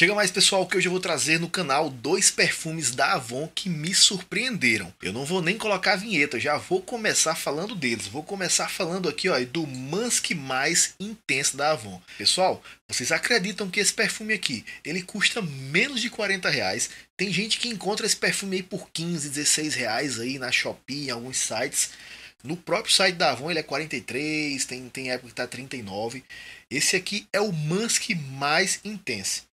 Chega mais pessoal que hoje eu vou trazer no canal dois perfumes da Avon que me surpreenderam. Eu não vou nem colocar a vinheta, já vou começar falando deles. Vou começar falando aqui ó, do Musk mais intenso da Avon. Pessoal, vocês acreditam que esse perfume aqui, ele custa menos de 40 reais? Tem gente que encontra esse perfume aí por 15, 16 reais aí na Shopee, em alguns sites. No próprio site da Avon ele é 43, tem, tem época que tá 39. Esse aqui é o Musk mais intenso.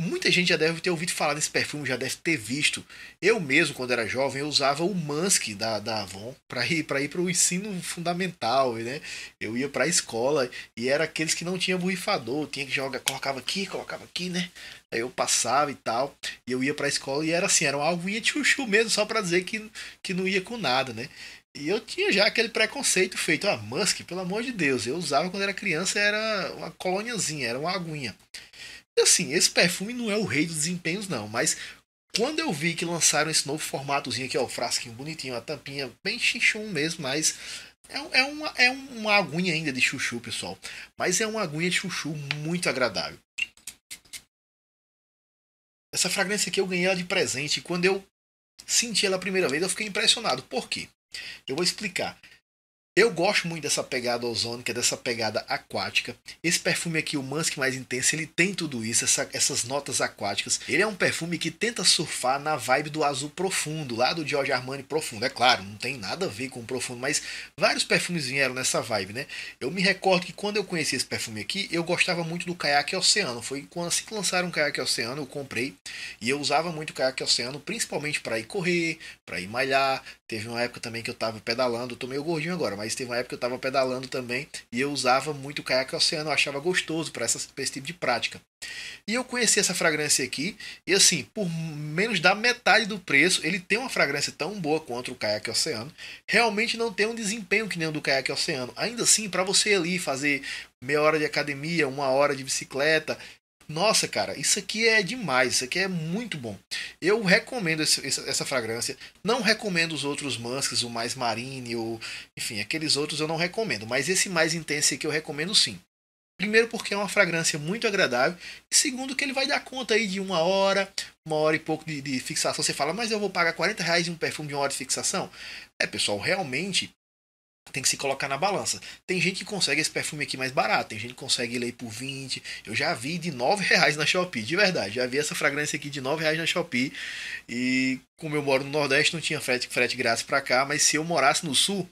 Muita gente já deve ter ouvido falar desse perfume, já deve ter visto. Eu mesmo, quando era jovem, eu usava o Musk da, da Avon para ir para ir o ensino fundamental, né? Eu ia para a escola e era aqueles que não tinha borrifador, tinha que jogar, colocava aqui, colocava aqui, né? Aí eu passava e tal, e eu ia para a escola e era assim, era uma aguinha chuchu mesmo, só para dizer que, que não ia com nada, né? E eu tinha já aquele preconceito feito, ah, Musk, pelo amor de Deus, eu usava quando era criança, era uma colôniazinha, era uma aguinha assim, esse perfume não é o rei dos desempenhos, não, mas quando eu vi que lançaram esse novo formatozinho aqui, ó, o frasquinho bonitinho, a tampinha, bem xixum mesmo, mas é, é, uma, é uma aguinha ainda de chuchu, pessoal. Mas é uma aguinha de chuchu muito agradável. Essa fragrância aqui eu ganhei ela de presente e quando eu senti ela a primeira vez eu fiquei impressionado. Por quê? Eu vou explicar. Eu gosto muito dessa pegada ozônica, dessa pegada aquática. Esse perfume aqui, o Musk mais intenso, ele tem tudo isso, essa, essas notas aquáticas. Ele é um perfume que tenta surfar na vibe do azul profundo, lá do George Armani profundo. É claro, não tem nada a ver com o profundo, mas vários perfumes vieram nessa vibe, né? Eu me recordo que quando eu conheci esse perfume aqui, eu gostava muito do Caiaque Oceano. Foi quando assim que lançaram o Caiaque Oceano, eu comprei e eu usava muito o Caiaque Oceano, principalmente para ir correr, para ir malhar. Teve uma época também que eu tava pedalando, eu tô meio gordinho agora, mas mas teve uma época que eu estava pedalando também e eu usava muito o caiaque oceano, eu achava gostoso para esse tipo de prática. E eu conheci essa fragrância aqui, e assim, por menos da metade do preço, ele tem uma fragrância tão boa quanto o caiaque oceano. Realmente não tem um desempenho que nem o do caiaque oceano. Ainda assim, para você ali fazer meia hora de academia, uma hora de bicicleta, nossa, cara, isso aqui é demais, isso aqui é muito bom. Eu recomendo esse, essa, fragrância. Não recomendo os outros musks, o mais marine, ou enfim, aqueles outros eu não recomendo. Mas esse mais intenso aqui eu recomendo sim. Primeiro porque é uma fragrância muito agradável. E segundo que ele vai dar conta aí de uma hora, uma hora e pouco de, de fixação. Você fala, mas eu vou pagar 40 reais em um perfume de uma hora de fixação? É, pessoal, realmente tem que se colocar na balança. Tem gente que consegue esse perfume aqui mais barato, tem gente que consegue ele aí por 20. Eu já vi de 9 reais na Shopee, de verdade. Já vi essa fragrância aqui de 9 reais na Shopee. E como eu moro no Nordeste, não tinha frete, frete grátis para cá, mas se eu morasse no Sul,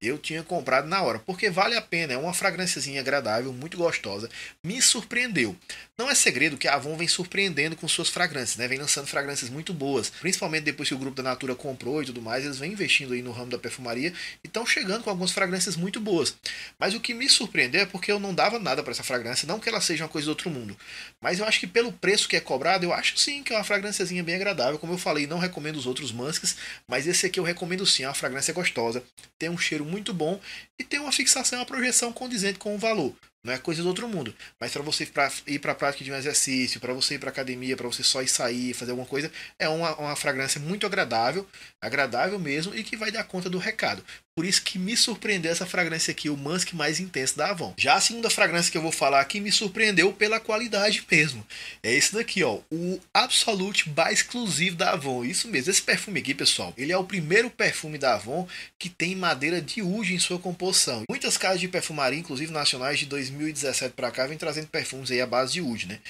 eu tinha comprado na hora, porque vale a pena, é uma fragrânciazinha agradável, muito gostosa, me surpreendeu. Não é segredo que a Avon vem surpreendendo com suas fragrâncias, né? Vem lançando fragrâncias muito boas, principalmente depois que o grupo da Natura comprou e tudo mais, eles vêm investindo aí no ramo da perfumaria e estão chegando com algumas fragrâncias muito boas. Mas o que me surpreendeu é porque eu não dava nada para essa fragrância, não que ela seja uma coisa do outro mundo, mas eu acho que pelo preço que é cobrado, eu acho sim que é uma fragrânciazinha bem agradável, como eu falei, não recomendo os outros musks, mas esse aqui eu recomendo sim, é uma fragrância gostosa, tem um cheiro muito bom e ter uma fixação, uma projeção condizente com o valor. Não é coisa do outro mundo. Mas para você pra ir para a prática de um exercício, para você ir para academia, para você só ir sair, fazer alguma coisa, é uma, uma fragrância muito agradável, agradável mesmo e que vai dar conta do recado. Por isso que me surpreendeu essa fragrância aqui, o Musk mais intenso da Avon. Já a segunda fragrância que eu vou falar aqui me surpreendeu pela qualidade mesmo. É esse daqui, ó, o Absolute by Exclusive da Avon. Isso mesmo, esse perfume aqui, pessoal, ele é o primeiro perfume da Avon que tem madeira de uge em sua composição. Muitas casas de perfumaria, inclusive nacionais de 2000 2017 para cá vem trazendo perfumes aí à base de oud, né?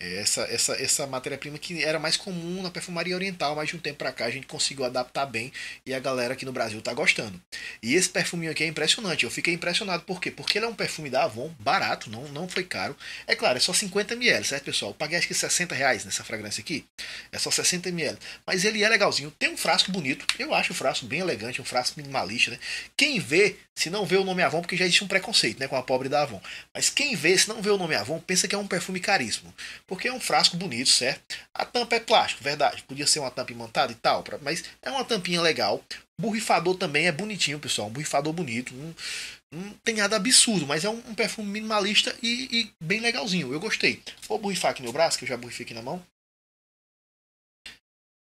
É, essa, essa, essa matéria-prima que era mais comum na perfumaria oriental, mas de um tempo para cá a gente conseguiu adaptar bem e a galera aqui no Brasil tá gostando. E esse perfuminho aqui é impressionante, eu fiquei impressionado, por quê? Porque ele é um perfume da Avon, barato, não, não foi caro. É claro, é só 50ml, certo pessoal? Eu paguei acho que 60 reais nessa fragrância aqui, é só 60ml. Mas ele é legalzinho, tem um frasco bonito, eu acho o frasco bem elegante, um frasco minimalista, né? Quem vê, se não vê o nome Avon, porque já existe um preconceito né, com a pobre da Avon, mas quem vê, se não vê o nome Avon, pensa que é um perfume caríssimo porque é um frasco bonito, certo? A tampa é plástico, verdade. Podia ser uma tampa imantada e tal, pra... mas é uma tampinha legal. Borrifador também é bonitinho, pessoal. Um borrifador bonito. Não, tem nada absurdo, mas é um, um perfume minimalista e, e, bem legalzinho. Eu gostei. Vou borrifar aqui no braço, que eu já borrifei aqui na mão.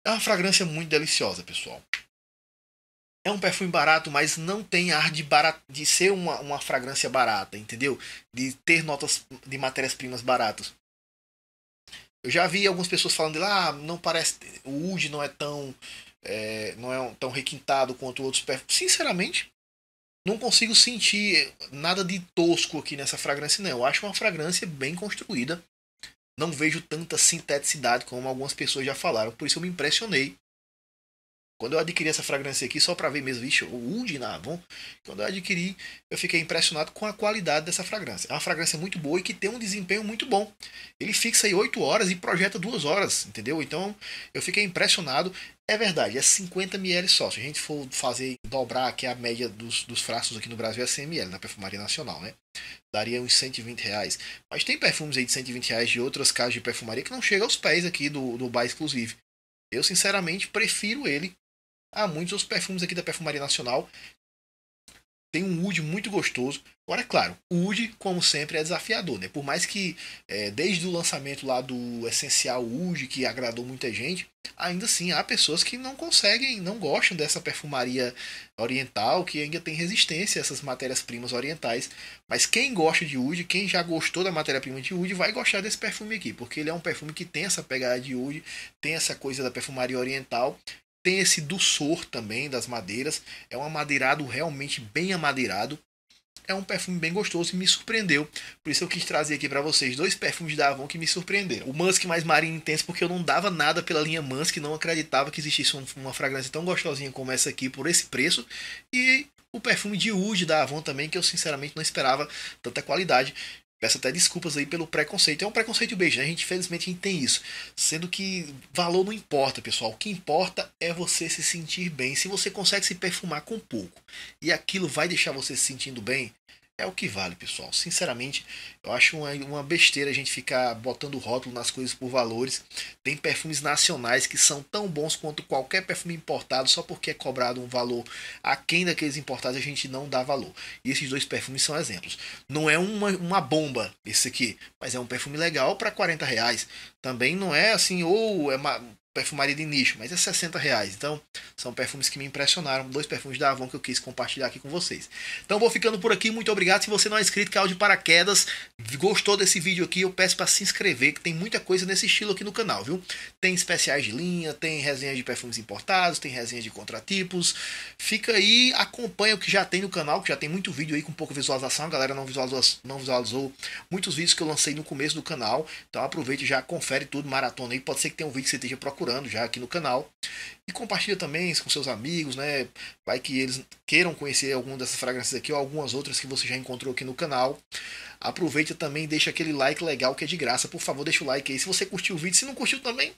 É uma fragrância muito deliciosa, pessoal. É um perfume barato, mas não tem ar de, barato, de ser uma, uma fragrância barata, entendeu? De ter notas de matérias-primas baratas. Eu já vi algumas pessoas falando lá, ah, não parece. O Wood não é tão. É, não é tão requintado quanto outros perfumes. Sinceramente, não consigo sentir nada de tosco aqui nessa fragrância, não. Eu acho uma fragrância bem construída. Não vejo tanta sinteticidade como algumas pessoas já falaram. Por isso eu me impressionei quando eu adquiri essa fragrância aqui, só para ver mesmo, vixe, o Undi na Avon, quando eu adquiri, eu fiquei impressionado com a qualidade dessa fragrância. É uma fragrância muito boa e que tem um desempenho muito bom. Ele fixa aí 8 horas e projeta 2 horas, entendeu? Então, eu fiquei impressionado. É verdade, é 50 ml só. Se a gente for fazer, dobrar, que é a média dos, dos frascos aqui no Brasil, é 100 ml, na perfumaria nacional, né? Daria uns 120 reais. Mas tem perfumes aí de 120 reais de outras casas de perfumaria que não chega aos pés aqui do, do Buy Exclusive. Eu, sinceramente, prefiro ele há muitos outros perfumes aqui da Perfumaria Nacional. Tem um oud muito gostoso. Agora, é claro, o oud, como sempre, é desafiador, né? Por mais que é, desde o lançamento lá do essencial oud, que agradou muita gente, ainda assim há pessoas que não conseguem, não gostam dessa perfumaria oriental, que ainda tem resistência a essas matérias-primas orientais. Mas quem gosta de oud, quem já gostou da matéria-prima de oud, vai gostar desse perfume aqui, porque ele é um perfume que tem essa pegada de oud, tem essa coisa da perfumaria oriental tem esse dulçor também das madeiras. É um amadeirado realmente bem amadeirado. É um perfume bem gostoso e me surpreendeu. Por isso eu quis trazer aqui para vocês dois perfumes da Avon que me surpreenderam. O Musk mais marinho intenso, porque eu não dava nada pela linha Musk, não acreditava que existisse uma fragrância tão gostosinha como essa aqui por esse preço. E o perfume de Oud da Avon também, que eu sinceramente não esperava tanta qualidade. Peço até desculpas aí pelo preconceito. É um preconceito beijo, né? A gente, felizmente, a gente tem isso. Sendo que valor não importa, pessoal. O que importa é você se sentir bem. Se você consegue se perfumar com pouco e aquilo vai deixar você se sentindo bem, é o que vale, pessoal. Sinceramente, eu acho uma, uma besteira a gente ficar botando rótulo nas coisas por valores. Tem perfumes nacionais que são tão bons quanto qualquer perfume importado, só porque é cobrado um valor aquém daqueles importados a gente não dá valor. E esses dois perfumes são exemplos. Não é uma, uma bomba esse aqui, mas é um perfume legal para 40 reais. Também não é assim, ou é uma, perfumaria de nicho, mas é 60 reais. Então, são perfumes que me impressionaram. Dois perfumes da Avon que eu quis compartilhar aqui com vocês. Então, vou ficando por aqui. Muito obrigado. Se você não é inscrito, caiu de paraquedas, gostou desse vídeo aqui, eu peço para se inscrever, que tem muita coisa nesse estilo aqui no canal, viu? Tem especiais de linha, tem resenha de perfumes importados, tem resenha de contratipos. Fica aí, acompanha o que já tem no canal, que já tem muito vídeo aí com pouca visualização. A galera não visualizou, não visualizou muitos vídeos que eu lancei no começo do canal. Então, aproveite já, confere tudo, maratona aí. Pode ser que tenha um vídeo que você esteja procurando curando já aqui no canal. E compartilha também com seus amigos, né? Vai que eles queiram conhecer alguma dessas fragrâncias aqui ou algumas outras que você já encontrou aqui no canal. Aproveita também, deixa aquele like legal que é de graça. Por favor, deixa o like aí se você curtiu o vídeo. Se não curtiu também,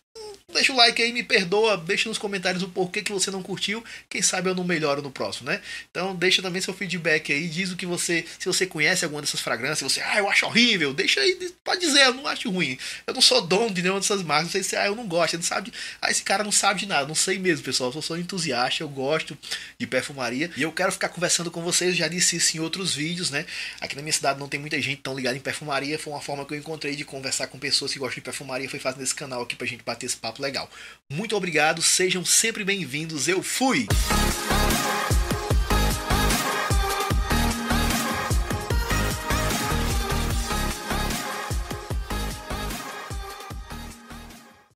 deixa o like aí, me perdoa, deixa nos comentários o porquê que você não curtiu, quem sabe eu não melhoro no próximo, né? Então deixa também seu feedback aí, diz o que você, se você conhece alguma dessas fragrâncias, você, ah, eu acho horrível, deixa aí, pode dizer, eu não acho ruim, eu não sou dono de nenhuma dessas marcas, não sei se, ah, eu não gosto, não sabe, ah, esse cara não sabe de nada, não sei mesmo, pessoal, eu sou, sou entusiasta, eu gosto de perfumaria e eu quero ficar conversando com vocês, já disse isso em outros vídeos, né? Aqui na minha cidade não tem muita gente tão ligada em perfumaria, foi uma forma que eu encontrei de conversar com pessoas que gostam de perfumaria, foi fazendo esse canal aqui pra gente bater esse papo legal. Muito obrigado, sejam sempre bem-vindos. Eu fui!